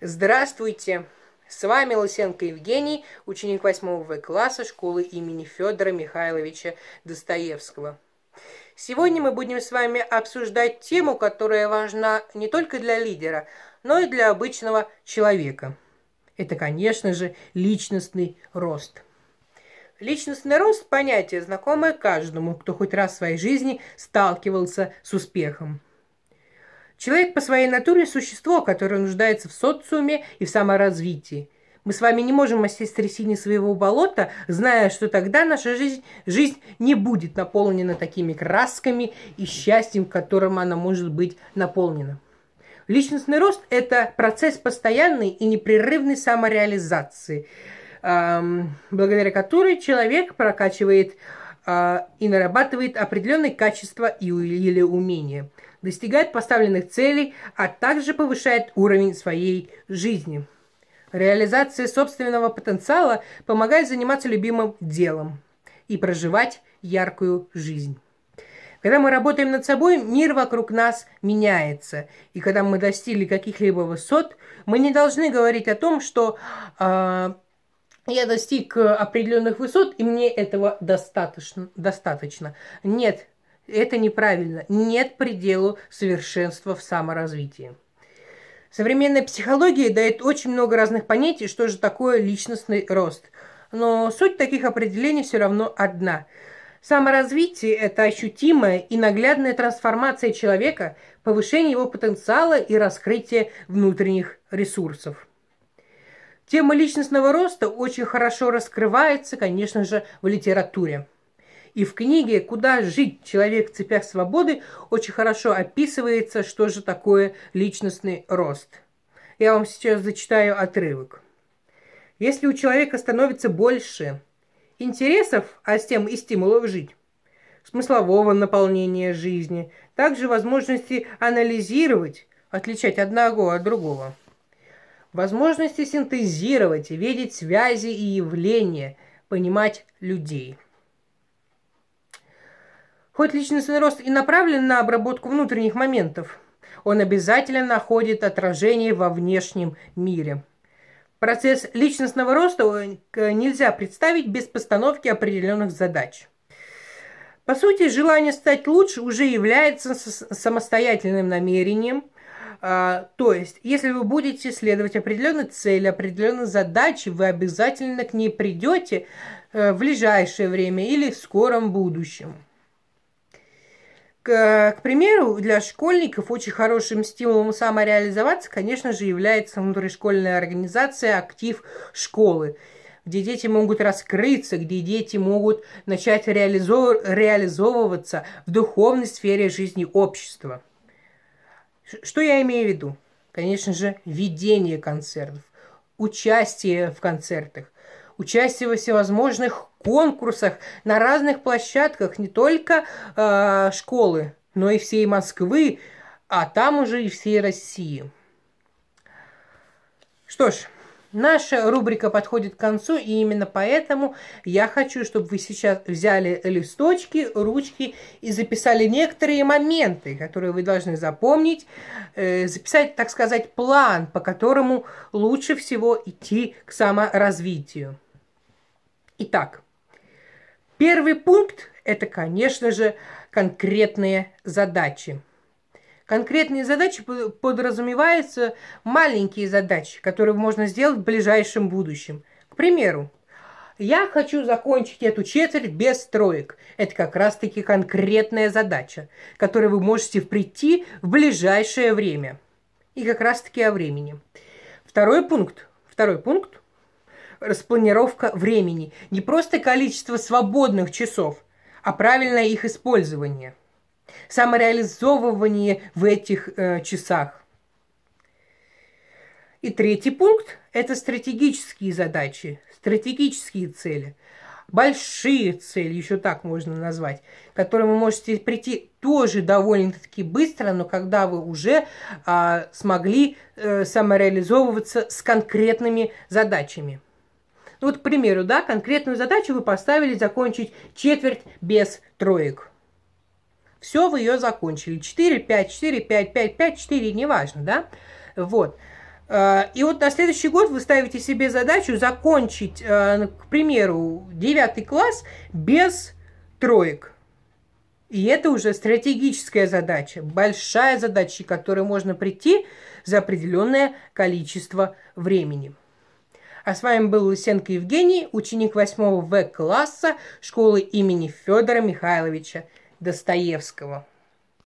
Здравствуйте! С вами Лысенко Евгений, ученик 8 В класса школы имени Федора Михайловича Достоевского. Сегодня мы будем с вами обсуждать тему, которая важна не только для лидера, но и для обычного человека. Это, конечно же, личностный рост – Личностный рост – понятие, знакомое каждому, кто хоть раз в своей жизни сталкивался с успехом. Человек по своей натуре – существо, которое нуждается в социуме и в саморазвитии. Мы с вами не можем осесть в трясине своего болота, зная, что тогда наша жизнь, жизнь не будет наполнена такими красками и счастьем, которым она может быть наполнена. Личностный рост – это процесс постоянной и непрерывной самореализации, эм, благодаря которой человек прокачивает а, и нарабатывает определенные качества и или умения, достигает поставленных целей, а также повышает уровень своей жизни. Реализация собственного потенциала помогает заниматься любимым делом и проживать яркую жизнь. Когда мы работаем над собой, мир вокруг нас меняется. И когда мы достигли каких-либо высот, мы не должны говорить о том, что э, я достиг э, определенных высот, и мне этого достаточно. достаточно. Нет, это неправильно. Нет пределу совершенства в саморазвитии. Современная психология дает очень много разных понятий, что же такое личностный рост. Но суть таких определений все равно одна. Саморазвитие – это ощутимая и наглядная трансформация человека, повышение его потенциала и раскрытие внутренних ресурсов. Тема личностного роста очень хорошо раскрывается, конечно же, в литературе. И в книге «Куда жить? Человек в цепях свободы» очень хорошо описывается, что же такое личностный рост. Я вам сейчас зачитаю отрывок. Если у человека становится больше интересов, а с тем и стимулов жить, смыслового наполнения жизни, также возможности анализировать, отличать одного от другого – возможности синтезировать, видеть связи и явления, понимать людей. Хоть личностный рост и направлен на обработку внутренних моментов, он обязательно находит отражение во внешнем мире. Процесс личностного роста э, нельзя представить без постановки определенных задач. По сути, желание стать лучше уже является самостоятельным намерением – а, то есть, если вы будете следовать определенной цели, определенной задаче, вы обязательно к ней придете э, в ближайшее время или в скором будущем. К, к примеру, для школьников очень хорошим стимулом самореализоваться, конечно же, является внутришкольная организация «Актив школы» где дети могут раскрыться, где дети могут начать реализов... реализовываться в духовной сфере жизни общества. Что я имею в виду? Конечно же, ведение концертов, участие в концертах, участие во всевозможных конкурсах на разных площадках не только э, школы, но и всей Москвы, а там уже и всей России. Что ж, Наша рубрика подходит к концу, и именно поэтому я хочу, чтобы вы сейчас взяли листочки, ручки и записали некоторые моменты, которые вы должны запомнить, э, записать, так сказать, план, по которому лучше всего идти к саморазвитию. Итак, первый пункт – это, конечно же, конкретные задачи. Конкретные задачи подразумеваются маленькие задачи, которые можно сделать в ближайшем будущем. К примеру, я хочу закончить эту четверть без троек. Это как раз-таки конкретная задача, которую вы можете прийти в ближайшее время. И как раз-таки о времени. Второй пункт. Второй пункт. Распланировка времени. Не просто количество свободных часов, а правильное их использование – самореализовывание в этих э, часах. И третий пункт – это стратегические задачи, стратегические цели, большие цели, еще так можно назвать, которые вы можете прийти тоже довольно-таки быстро, но когда вы уже э, смогли э, самореализовываться с конкретными задачами. Ну, вот, к примеру, да, конкретную задачу вы поставили закончить четверть без троек. Все, вы ее закончили. 4, 5, 4, 5, 5, 5, 4, неважно, да? Вот. Э, и вот на следующий год вы ставите себе задачу закончить, э, к примеру, 9 класс без троек. И это уже стратегическая задача, большая задача, к которой можно прийти за определенное количество времени. А с вами был Лысенко Евгений, ученик 8 В класса школы имени Федора Михайловича. Достоевского.